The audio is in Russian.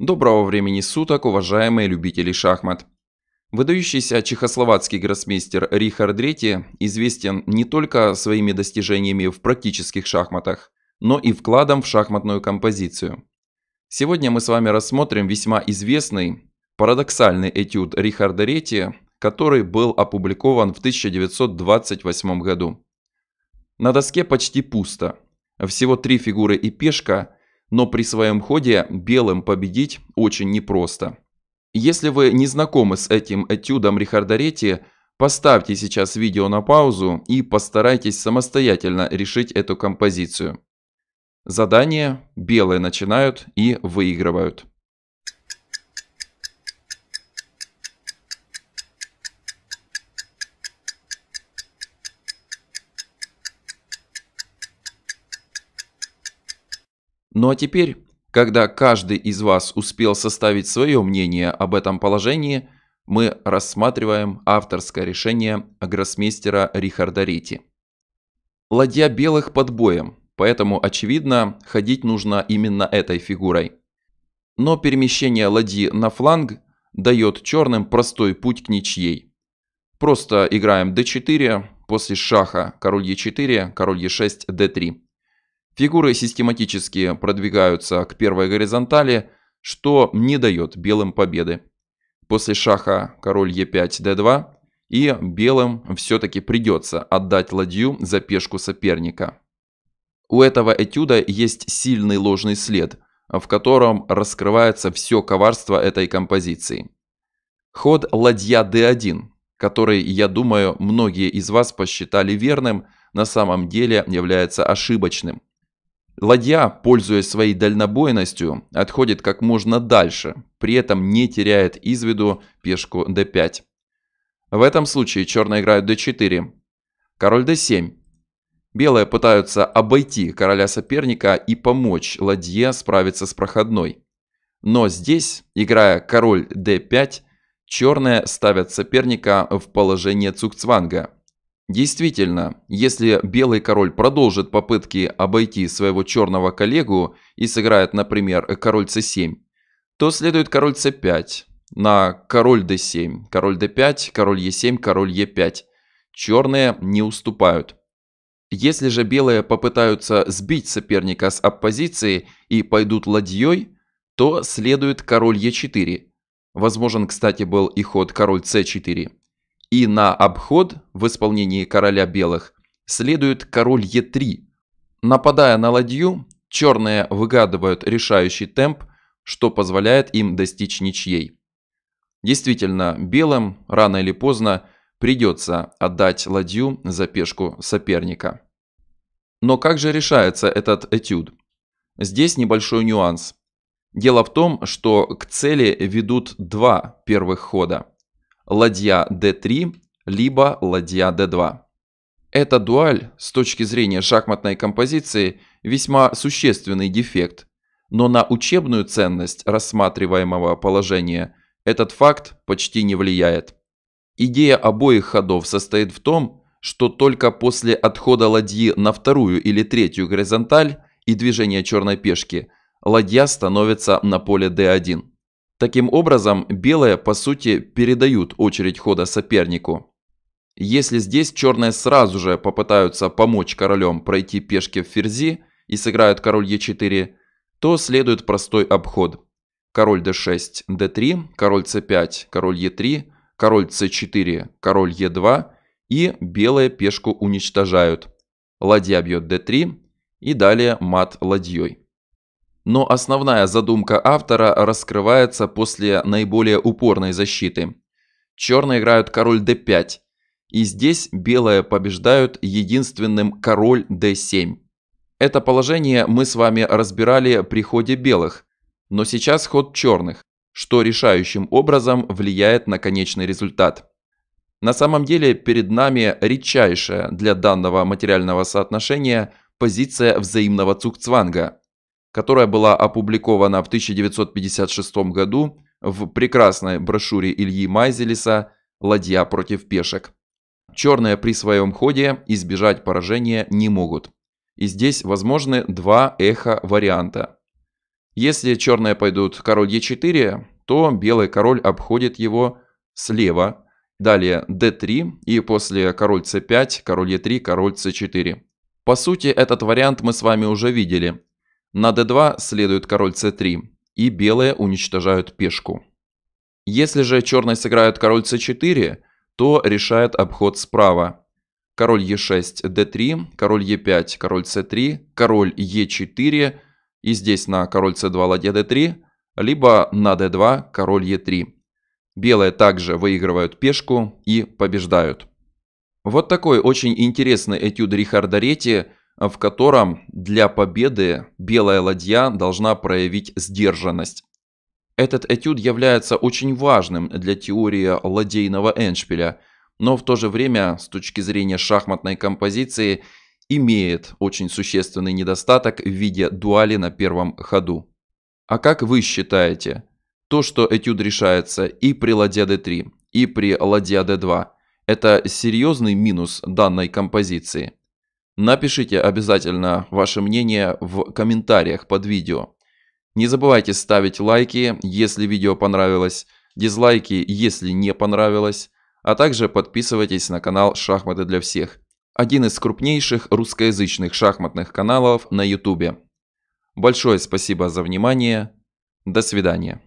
Доброго времени суток, уважаемые любители шахмат! Выдающийся чехословацкий гроссмейстер Рихард Рети известен не только своими достижениями в практических шахматах, но и вкладом в шахматную композицию. Сегодня мы с вами рассмотрим весьма известный, парадоксальный этюд Рихарда Рети, который был опубликован в 1928 году. На доске почти пусто. Всего три фигуры и пешка, но при своем ходе белым победить очень непросто. Если вы не знакомы с этим этюдом Рихарда Ретти, поставьте сейчас видео на паузу и постарайтесь самостоятельно решить эту композицию. Задание белые начинают и выигрывают. Ну а теперь, когда каждый из вас успел составить свое мнение об этом положении, мы рассматриваем авторское решение гроссмейстера Рихарда Рити. Ладья белых под боем, поэтому, очевидно, ходить нужно именно этой фигурой. Но перемещение ладьи на фланг дает черным простой путь к ничьей. Просто играем d4, после шаха король e4, король e6, d3. Фигуры систематически продвигаются к первой горизонтали, что не дает белым победы. После шаха король e5, d2 и белым все-таки придется отдать ладью за пешку соперника. У этого этюда есть сильный ложный след, в котором раскрывается все коварство этой композиции. Ход ладья d1, который, я думаю, многие из вас посчитали верным, на самом деле является ошибочным – Ладья, пользуясь своей дальнобойностью, отходит как можно дальше, при этом не теряет из виду пешку d5. В этом случае черные играют d4, король d7. Белые пытаются обойти короля соперника и помочь ладье справиться с проходной. Но здесь, играя король d5, черные ставят соперника в положение цукцванга – Действительно, если Белый Король продолжит попытки обойти своего черного коллегу и сыграет, например, Король c7, то следует Король c5 на Король d7, Король d5, Король e7, Король e5. Черные не уступают. Если же белые попытаются сбить соперника с оппозиции и пойдут ладьей, то следует король e4. Возможен, кстати, был и ход король c4. И на обход в исполнении короля белых следует король Е3. Нападая на ладью, черные выгадывают решающий темп, что позволяет им достичь ничьей. Действительно, белым рано или поздно придется отдать ладью за пешку соперника. Но как же решается этот этюд? Здесь небольшой нюанс. Дело в том, что к цели ведут два первых хода ладья d3, либо ладья d2. Эта дуаль, с точки зрения шахматной композиции, весьма существенный дефект, но на учебную ценность рассматриваемого положения этот факт почти не влияет. Идея обоих ходов состоит в том, что только после отхода ладьи на вторую или третью горизонталь и движения черной пешки ладья становится на поле d1. Таким образом, белые, по сути, передают очередь хода сопернику. Если здесь черные сразу же попытаются помочь королем пройти пешки в ферзи и сыграют король e4, то следует простой обход. Король d6, d3, король c5, король e3, король c4, король e2 и белые пешку уничтожают. Ладья бьет d3 и далее мат ладьей. Но основная задумка автора раскрывается после наиболее упорной защиты. Черные играют король d5, и здесь белые побеждают единственным король d7. Это положение мы с вами разбирали при ходе белых, но сейчас ход черных, что решающим образом влияет на конечный результат. На самом деле перед нами редчайшая для данного материального соотношения позиция взаимного цукцванга – которая была опубликована в 1956 году в прекрасной брошюре Ильи Майзелиса «Ладья против пешек». Черные при своем ходе избежать поражения не могут. И здесь возможны два эхо-варианта. Если черные пойдут король e4, то белый король обходит его слева, далее d3 и после король c5, король e3, король c4. По сути, этот вариант мы с вами уже видели – на d2 следует король c3, и белые уничтожают пешку. Если же черные сыграют король c4, то решает обход справа. Король e6, d3, король e5, король c3, король e4, и здесь на король c2, ладья d3, либо на d2, король e3. Белые также выигрывают пешку и побеждают. Вот такой очень интересный этюд Рихарда Ретти – в котором для победы белая ладья должна проявить сдержанность. Этот этюд является очень важным для теории ладейного эншпиля, но в то же время, с точки зрения шахматной композиции, имеет очень существенный недостаток в виде дуали на первом ходу. А как вы считаете, то, что этюд решается и при ладья d3, и при ладья d2, это серьезный минус данной композиции? Напишите обязательно ваше мнение в комментариях под видео. Не забывайте ставить лайки, если видео понравилось, дизлайки, если не понравилось, а также подписывайтесь на канал «Шахматы для всех». Один из крупнейших русскоязычных шахматных каналов на YouTube. Большое спасибо за внимание. До свидания.